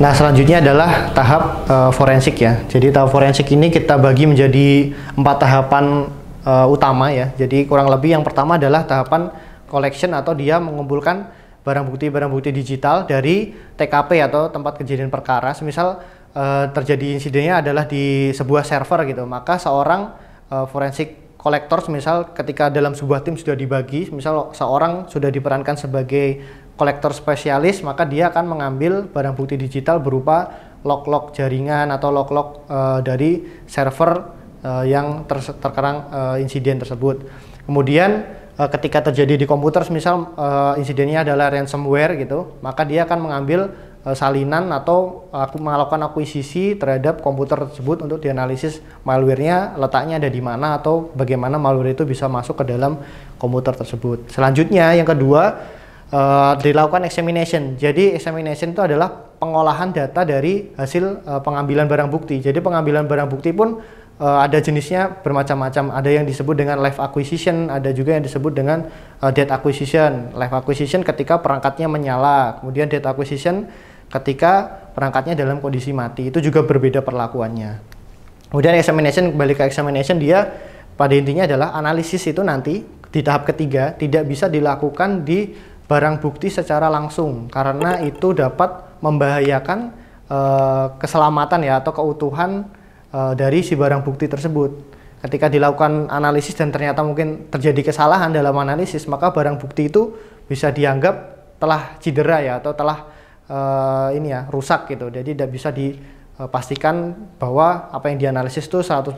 Nah, selanjutnya adalah tahap uh, forensik ya. Jadi tahap forensik ini kita bagi menjadi empat tahapan uh, utama ya. Jadi kurang lebih yang pertama adalah tahapan collection atau dia mengumpulkan barang bukti barang bukti digital dari TKP atau tempat kejadian perkara. Misal uh, eh, terjadi insidennya adalah di sebuah server gitu, maka seorang uh, forensik kolektor misal ketika dalam sebuah tim sudah dibagi, misal seorang sudah diperankan sebagai kolektor spesialis maka dia akan mengambil barang bukti digital berupa log-log jaringan atau log-log uh, dari server uh, yang ter terkerang uh, insiden tersebut. Kemudian uh, ketika terjadi di komputer misal uh, insidennya adalah ransomware gitu, maka dia akan mengambil uh, salinan atau aku uh, melakukan akuisisi terhadap komputer tersebut untuk dianalisis malware letaknya ada di mana atau bagaimana malware itu bisa masuk ke dalam komputer tersebut. Selanjutnya yang kedua Eh, dilakukan examination. Jadi examination itu adalah pengolahan data dari hasil uh, pengambilan barang bukti. Jadi pengambilan barang bukti pun uh, ada jenisnya bermacam-macam. Ada yang disebut dengan live acquisition, ada juga yang disebut dengan uh, dead acquisition. Live acquisition ketika perangkatnya menyala, kemudian dead acquisition ketika perangkatnya dalam kondisi mati. Itu juga berbeda perlakuannya. Kemudian examination kembali ke examination dia pada intinya adalah analisis itu nanti di tahap ketiga tidak bisa dilakukan di barang bukti secara langsung karena itu dapat membahayakan uh, keselamatan ya atau keutuhan uh, dari si barang bukti tersebut. Ketika dilakukan analisis dan ternyata mungkin terjadi kesalahan dalam analisis, maka barang bukti itu bisa dianggap telah cedera ya atau telah uh, ini ya rusak gitu. Jadi tidak bisa dipastikan bahwa apa yang dianalisis itu 100%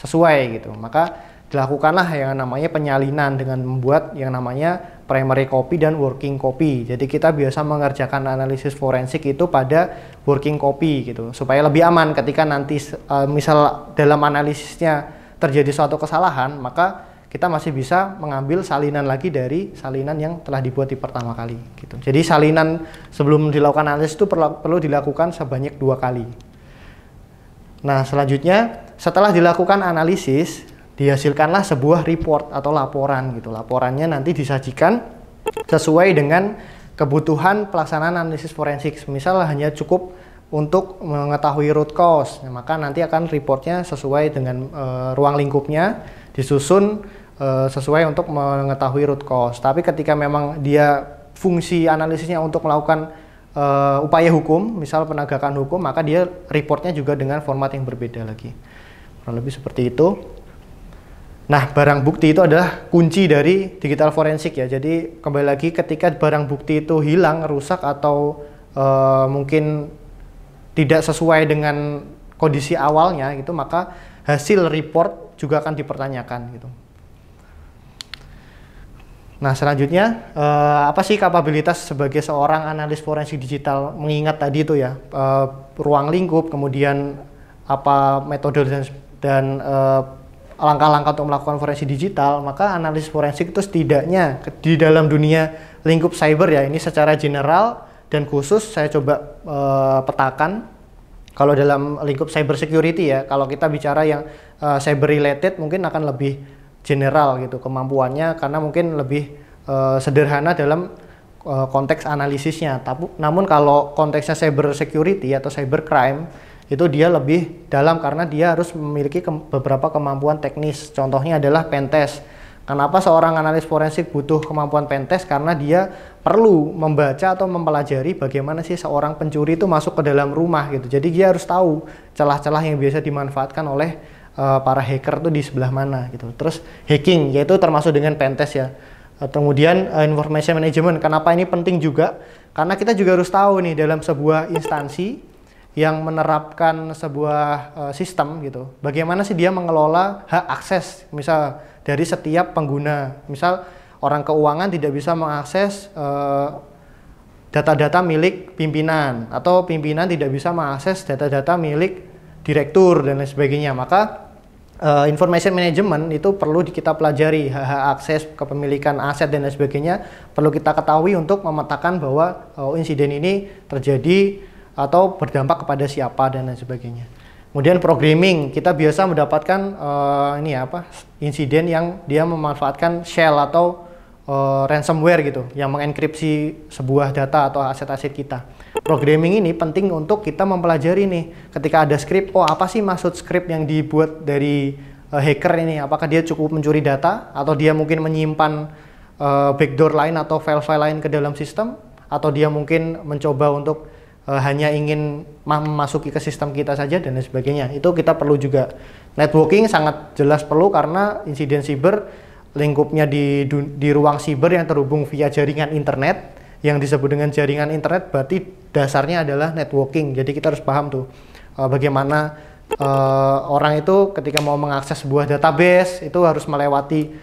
sesuai gitu. Maka dilakukanlah yang namanya penyalinan dengan membuat yang namanya primary copy dan working copy. Jadi kita biasa mengerjakan analisis forensik itu pada working copy gitu supaya lebih aman ketika nanti uh, misal dalam analisisnya terjadi suatu kesalahan maka kita masih bisa mengambil salinan lagi dari salinan yang telah dibuat di pertama kali gitu. Jadi salinan sebelum dilakukan analisis itu perlu, perlu dilakukan sebanyak dua kali. Nah, selanjutnya setelah dilakukan analisis dihasilkanlah sebuah report atau laporan gitu. Laporannya nanti disajikan sesuai dengan kebutuhan pelaksanaan analisis forensik. Misal hanya cukup untuk mengetahui root cause, ya, maka nanti akan reportnya sesuai dengan e, ruang lingkupnya disusun e, sesuai untuk mengetahui root cause. Tapi ketika memang dia fungsi analisisnya untuk melakukan e, upaya hukum, misal penegakan hukum, maka dia reportnya juga dengan format yang berbeda lagi. Kurang lebih seperti itu. Nah, barang bukti itu adalah kunci dari digital forensik ya. Jadi kembali lagi ketika barang bukti itu hilang, rusak atau e, mungkin tidak sesuai dengan kondisi awalnya gitu, maka hasil report juga akan dipertanyakan gitu. Nah, selanjutnya e, apa sih kapabilitas sebagai seorang analis forensik digital mengingat tadi itu ya, e, ruang lingkup, kemudian apa metode dan, dan langkah-langkah untuk melakukan forensik digital, maka analisis forensik itu setidaknya di dalam dunia lingkup cyber ya, ini secara general dan khusus saya coba uh, petakan kalau dalam lingkup cyber security ya, kalau kita bicara yang uh, cyber related mungkin akan lebih general gitu kemampuannya karena mungkin lebih uh, sederhana dalam uh, konteks analisisnya. Tapi namun kalau konteksnya cyber security atau cyber crime itu dia lebih dalam karena dia harus memiliki ke beberapa kemampuan teknis. Contohnya adalah pentes. Kenapa seorang analis forensik butuh kemampuan pentes? Karena dia perlu membaca atau mempelajari bagaimana sih seorang pencuri itu masuk ke dalam rumah gitu. Jadi dia harus tahu celah-celah yang biasa dimanfaatkan oleh uh, para hacker itu di sebelah mana gitu. Terus hacking yaitu termasuk dengan pentes ya. Eh, kemudian uh, information management. Kenapa ini penting juga? Karena kita juga harus tahu nih dalam sebuah instansi yang menerapkan sebuah uh, sistem gitu. Bagaimana sih dia mengelola hak akses misal dari setiap pengguna. Misal orang keuangan tidak bisa mengakses eh, data-data uh, milik pimpinan atau pimpinan tidak bisa mengakses data-data milik direktur dan lain sebagainya. Maka uh, information management itu perlu kita pelajari hak, hak akses kepemilikan aset dan lain sebagainya perlu kita ketahui untuk memetakan bahwa uh, insiden ini terjadi atau berdampak kepada siapa dan lain sebagainya. Kemudian programming, kita biasa mendapatkan uh, ini ya, apa insiden yang dia memanfaatkan shell atau uh, ransomware gitu yang mengenkripsi sebuah data atau aset-aset kita. Programming ini penting untuk kita mempelajari nih ketika ada script, oh apa sih maksud script yang dibuat dari uh, hacker ini? Apakah dia cukup mencuri data atau dia mungkin menyimpan uh, backdoor lain atau file-file lain ke dalam sistem atau dia mungkin mencoba untuk Eh, hanya ingin memasuki ke sistem kita saja dan lain sebagainya. Itu kita perlu juga networking sangat jelas perlu karena insiden siber lingkupnya di di ruang siber yang terhubung via jaringan internet yang disebut dengan jaringan internet berarti dasarnya adalah networking. Jadi kita harus paham tuh uh, bagaimana uh, orang itu ketika mau mengakses sebuah database itu harus melewati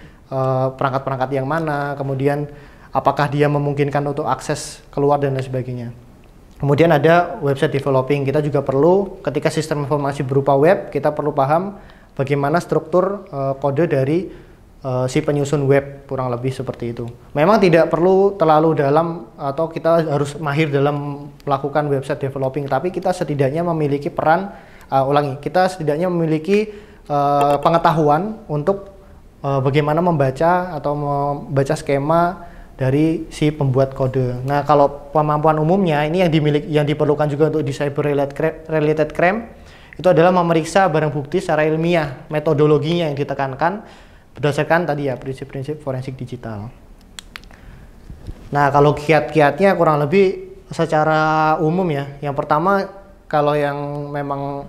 perangkat-perangkat uh, yang mana, kemudian apakah dia memungkinkan untuk akses keluar dan lain sebagainya. Kemudian ada website developing. Kita juga perlu ketika sistem informasi berupa web, kita perlu paham bagaimana struktur uh, kode dari uh, si penyusun web kurang lebih seperti itu. Memang tidak perlu terlalu dalam atau kita harus mahir dalam melakukan website developing, tapi kita setidaknya memiliki peran uh, ulangi. Kita setidaknya memiliki uh, pengetahuan untuk uh, bagaimana membaca atau membaca skema dari si pembuat kode. Nah, kalau kemampuan umumnya ini yang dimiliki yang diperlukan juga untuk di cyber related crime itu adalah memeriksa barang bukti secara ilmiah, metodologinya yang ditekankan berdasarkan tadi ya prinsip-prinsip forensik digital. Nah, kalau kiat-kiatnya kurang lebih secara umum ya. Yang pertama kalau yang memang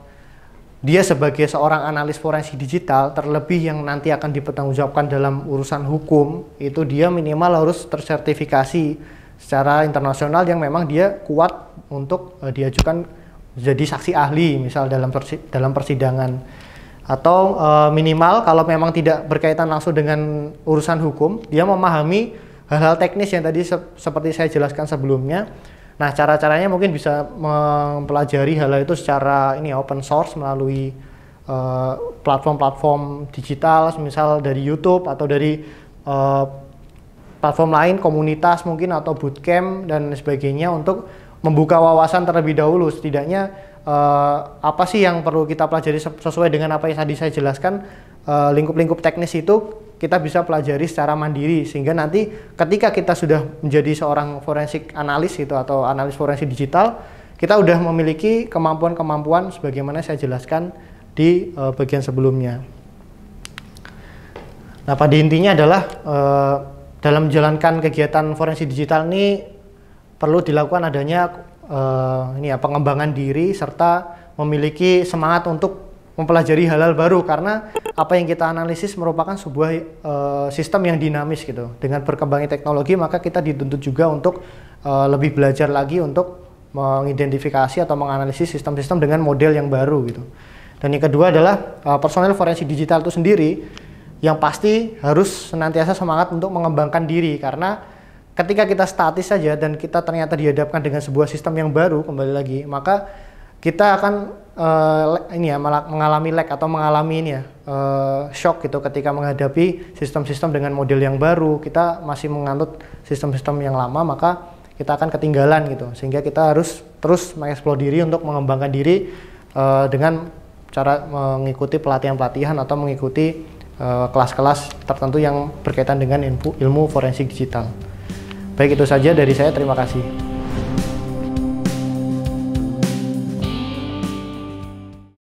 dia sebagai seorang analis forensik digital terlebih yang nanti akan dipertanggungjawabkan dalam urusan hukum itu dia minimal harus tersertifikasi secara internasional yang memang dia kuat untuk uh, diajukan jadi saksi ahli misal dalam persi dalam persidangan atau uh, minimal kalau memang tidak berkaitan langsung dengan urusan hukum dia memahami hal-hal teknis yang tadi se seperti saya jelaskan sebelumnya Nah, cara-caranya mungkin bisa mempelajari hal itu secara ini open source melalui eh, platform-platform uh, digital, misal dari YouTube atau dari uh, platform lain, komunitas mungkin atau bootcamp dan sebagainya untuk membuka wawasan terlebih dahulu. Setidaknya uh, apa sih yang perlu kita pelajari sesuai dengan apa yang tadi saya jelaskan Eh, lingkup-lingkup teknis itu kita bisa pelajari secara mandiri sehingga nanti ketika kita sudah menjadi seorang forensik analis gitu atau analis forensik digital kita sudah memiliki kemampuan-kemampuan sebagaimana saya jelaskan di uh, bagian sebelumnya. Nah pada intinya adalah uh, dalam menjalankan kegiatan forensik digital ini perlu dilakukan adanya uh, ini ya pengembangan diri serta memiliki semangat untuk mempelajari halal baru karena apa yang kita analisis merupakan sebuah uh, sistem yang dinamis gitu. Dengan berkembangnya teknologi maka kita dituntut juga untuk uh, lebih belajar lagi untuk mengidentifikasi atau menganalisis sistem-sistem dengan model yang baru gitu. Dan yang kedua adalah uh, personel forensik digital itu sendiri yang pasti harus senantiasa semangat untuk mengembangkan diri karena ketika kita statis saja dan kita ternyata dihadapkan dengan sebuah sistem yang baru kembali lagi maka kita akan uh, ini ya mengalami lag atau mengalami ini ya uh, shock gitu ketika menghadapi sistem-sistem dengan model yang baru kita masih menganut sistem-sistem yang lama maka kita akan ketinggalan gitu sehingga kita harus terus mengeksplor diri untuk mengembangkan diri uh, dengan cara mengikuti pelatihan-pelatihan atau mengikuti kelas-kelas uh, tertentu yang berkaitan dengan ilmu forensik digital. Baik itu saja dari saya, terima kasih.